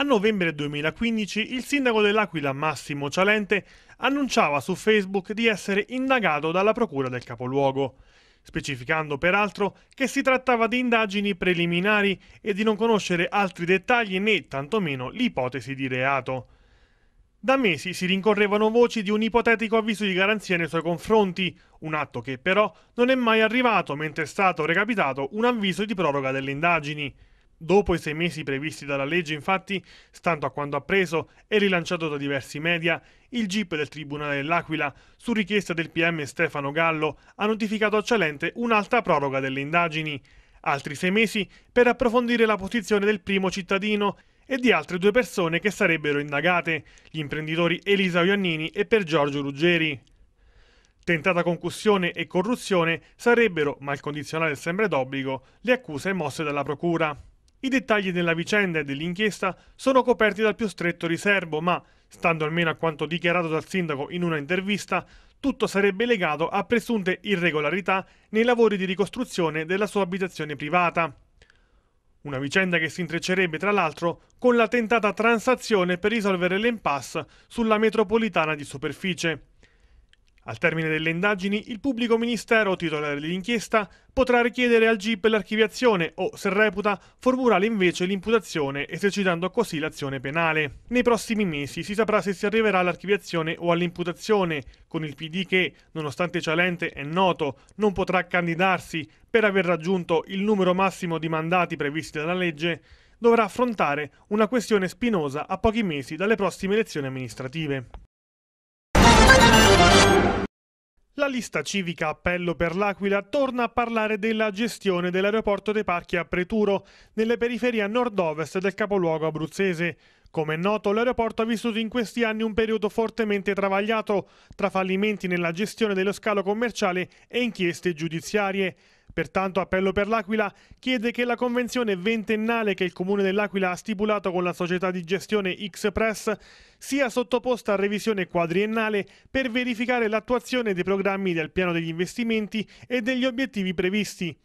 A novembre 2015 il sindaco dell'Aquila Massimo Cialente annunciava su Facebook di essere indagato dalla procura del capoluogo, specificando peraltro che si trattava di indagini preliminari e di non conoscere altri dettagli né tantomeno l'ipotesi di reato. Da mesi si rincorrevano voci di un ipotetico avviso di garanzia nei suoi confronti, un atto che però non è mai arrivato mentre è stato recapitato un avviso di proroga delle indagini. Dopo i sei mesi previsti dalla legge, infatti, stando a quanto appreso e rilanciato da diversi media, il GIP del Tribunale dell'Aquila, su richiesta del PM Stefano Gallo, ha notificato a Cialente un'alta proroga delle indagini, altri sei mesi per approfondire la posizione del primo cittadino e di altre due persone che sarebbero indagate, gli imprenditori Elisa Iannini e per Giorgio Ruggeri. Tentata concussione e corruzione sarebbero, ma il condizionale è sempre d'obbligo, le accuse mosse dalla Procura. I dettagli della vicenda e dell'inchiesta sono coperti dal più stretto riservo, ma, stando almeno a quanto dichiarato dal sindaco in una intervista, tutto sarebbe legato a presunte irregolarità nei lavori di ricostruzione della sua abitazione privata. Una vicenda che si intreccerebbe tra l'altro con la tentata transazione per risolvere l'impasse sulla metropolitana di superficie. Al termine delle indagini, il pubblico ministero titolare dell'inchiesta potrà richiedere al GIP l'archiviazione o, se reputa, formulare invece l'imputazione esercitando così l'azione penale. Nei prossimi mesi si saprà se si arriverà all'archiviazione o all'imputazione, con il PD che, nonostante Cialente è noto, non potrà candidarsi per aver raggiunto il numero massimo di mandati previsti dalla legge, dovrà affrontare una questione spinosa a pochi mesi dalle prossime elezioni amministrative. La lista civica Appello per l'Aquila torna a parlare della gestione dell'aeroporto dei Parchi a Preturo, nelle periferie a nord-ovest del capoluogo abruzzese. Come è noto, l'aeroporto ha vissuto in questi anni un periodo fortemente travagliato, tra fallimenti nella gestione dello scalo commerciale e inchieste giudiziarie. Pertanto Appello per l'Aquila chiede che la convenzione ventennale che il Comune dell'Aquila ha stipulato con la società di gestione X-Press sia sottoposta a revisione quadriennale per verificare l'attuazione dei programmi del piano degli investimenti e degli obiettivi previsti.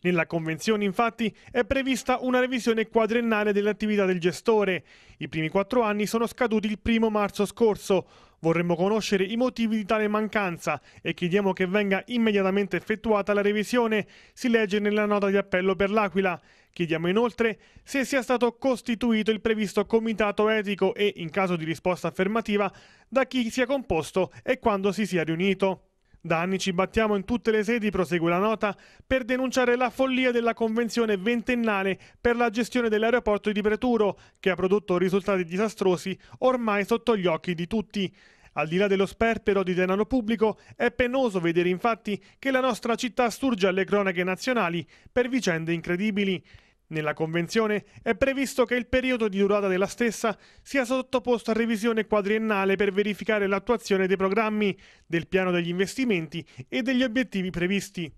Nella convenzione, infatti, è prevista una revisione quadriennale dell'attività del gestore. I primi quattro anni sono scaduti il primo marzo scorso, Vorremmo conoscere i motivi di tale mancanza e chiediamo che venga immediatamente effettuata la revisione, si legge nella nota di appello per l'Aquila. Chiediamo inoltre se sia stato costituito il previsto comitato etico e, in caso di risposta affermativa, da chi sia composto e quando si sia riunito. Da anni ci battiamo in tutte le sedi, prosegue la nota, per denunciare la follia della convenzione ventennale per la gestione dell'aeroporto di Preturo, che ha prodotto risultati disastrosi ormai sotto gli occhi di tutti. Al di là dello sperpero di denaro pubblico, è penoso vedere infatti che la nostra città sturge alle cronache nazionali per vicende incredibili. Nella Convenzione è previsto che il periodo di durata della stessa sia sottoposto a revisione quadriennale per verificare l'attuazione dei programmi, del piano degli investimenti e degli obiettivi previsti.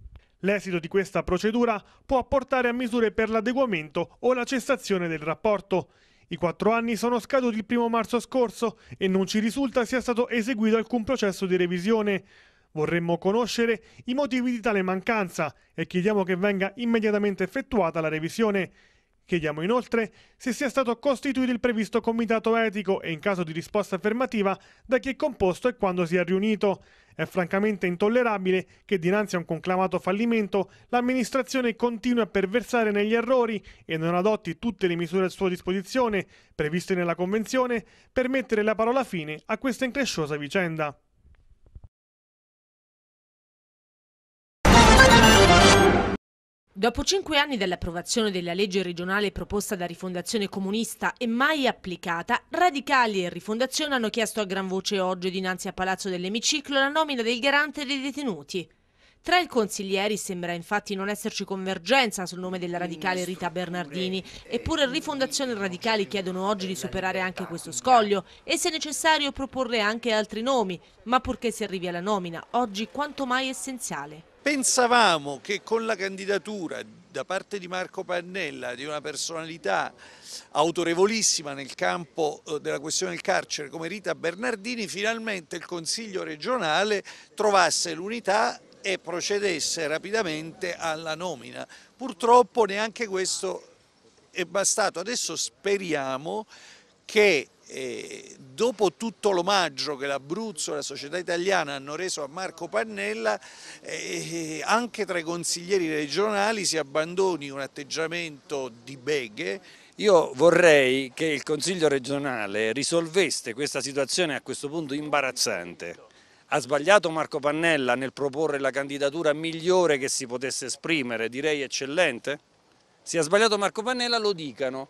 L'esito di questa procedura può portare a misure per l'adeguamento o la cessazione del rapporto. I quattro anni sono scaduti il 1 marzo scorso e non ci risulta sia stato eseguito alcun processo di revisione. Vorremmo conoscere i motivi di tale mancanza e chiediamo che venga immediatamente effettuata la revisione. Chiediamo inoltre se sia stato costituito il previsto comitato etico e in caso di risposta affermativa da chi è composto e quando si è riunito. È francamente intollerabile che dinanzi a un conclamato fallimento l'amministrazione continui a perversare negli errori e non adotti tutte le misure a sua disposizione, previste nella Convenzione, per mettere la parola fine a questa incresciosa vicenda. Dopo cinque anni dall'approvazione della legge regionale proposta da Rifondazione Comunista e mai applicata, Radicali e Rifondazione hanno chiesto a gran voce oggi dinanzi a Palazzo dell'Emiciclo la nomina del garante dei detenuti. Tra i consiglieri sembra infatti non esserci convergenza sul nome della radicale Rita Bernardini, eppure Rifondazione Radicali chiedono oggi di superare anche questo scoglio e se necessario proporre anche altri nomi, ma purché si arrivi alla nomina, oggi quanto mai essenziale. Pensavamo che con la candidatura da parte di Marco Pannella, di una personalità autorevolissima nel campo eh, della questione del carcere come Rita Bernardini, finalmente il Consiglio regionale trovasse l'unità e procedesse rapidamente alla nomina. Purtroppo neanche questo è bastato. Adesso speriamo che eh, dopo tutto l'omaggio che l'Abruzzo e la società italiana hanno reso a Marco Pannella, eh, anche tra i consiglieri regionali si abbandoni un atteggiamento di beghe io vorrei che il Consiglio regionale risolvesse questa situazione a questo punto imbarazzante. Ha sbagliato Marco Pannella nel proporre la candidatura migliore che si potesse esprimere, direi eccellente? Se ha sbagliato Marco Pannella lo dicano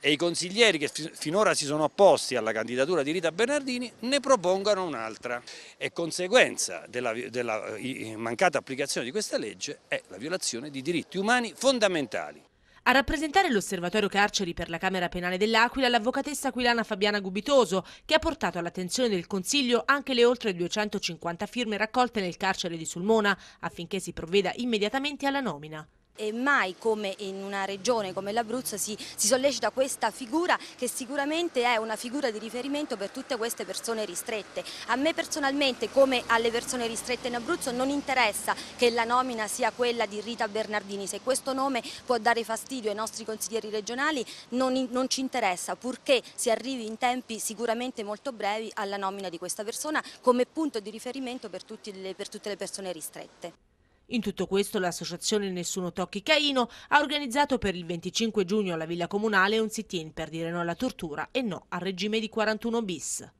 e i consiglieri che finora si sono opposti alla candidatura di Rita Bernardini ne propongano un'altra e conseguenza della, della mancata applicazione di questa legge è la violazione di diritti umani fondamentali. A rappresentare l'osservatorio carceri per la Camera Penale dell'Aquila l'avvocatessa aquilana Fabiana Gubitoso, che ha portato all'attenzione del Consiglio anche le oltre 250 firme raccolte nel carcere di Sulmona affinché si provveda immediatamente alla nomina e mai come in una regione come l'Abruzzo si, si sollecita questa figura che sicuramente è una figura di riferimento per tutte queste persone ristrette. A me personalmente come alle persone ristrette in Abruzzo non interessa che la nomina sia quella di Rita Bernardini, se questo nome può dare fastidio ai nostri consiglieri regionali non, non ci interessa purché si arrivi in tempi sicuramente molto brevi alla nomina di questa persona come punto di riferimento per, tutti, per tutte le persone ristrette. In tutto questo l'associazione Nessuno Tocchi Caino ha organizzato per il 25 giugno alla Villa Comunale un sit-in per dire no alla tortura e no al regime di 41 bis.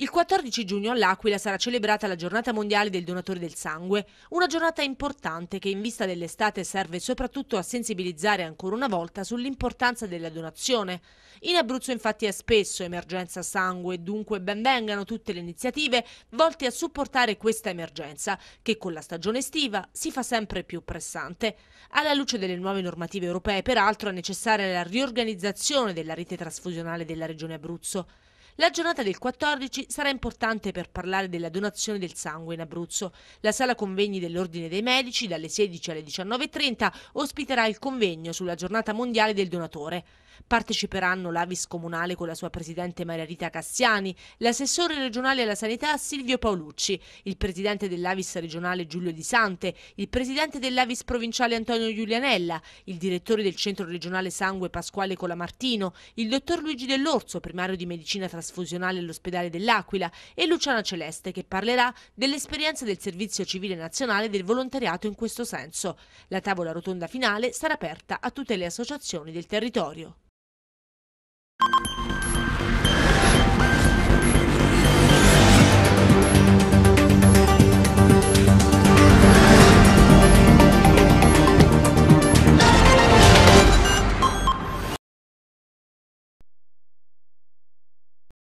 Il 14 giugno all'Aquila sarà celebrata la giornata mondiale del donatore del sangue, una giornata importante che in vista dell'estate serve soprattutto a sensibilizzare ancora una volta sull'importanza della donazione. In Abruzzo infatti è spesso emergenza sangue, dunque benvengano tutte le iniziative volte a supportare questa emergenza, che con la stagione estiva si fa sempre più pressante. Alla luce delle nuove normative europee peraltro è necessaria la riorganizzazione della rete trasfusionale della regione Abruzzo. La giornata del 14 sarà importante per parlare della donazione del sangue in Abruzzo. La sala convegni dell'Ordine dei Medici dalle 16 alle 19.30 ospiterà il convegno sulla giornata mondiale del donatore. Parteciperanno l'Avis Comunale con la sua presidente Maria Rita Cassiani, l'assessore regionale alla sanità Silvio Paolucci, il presidente dell'Avis regionale Giulio Di Sante, il presidente dell'Avis provinciale Antonio Giulianella, il direttore del centro regionale sangue Pasquale Colamartino, il dottor Luigi Dell'Orso, primario di medicina trasformata trasfusionale all'ospedale dell'Aquila e Luciana Celeste che parlerà dell'esperienza del servizio civile nazionale e del volontariato in questo senso. La tavola rotonda finale sarà aperta a tutte le associazioni del territorio.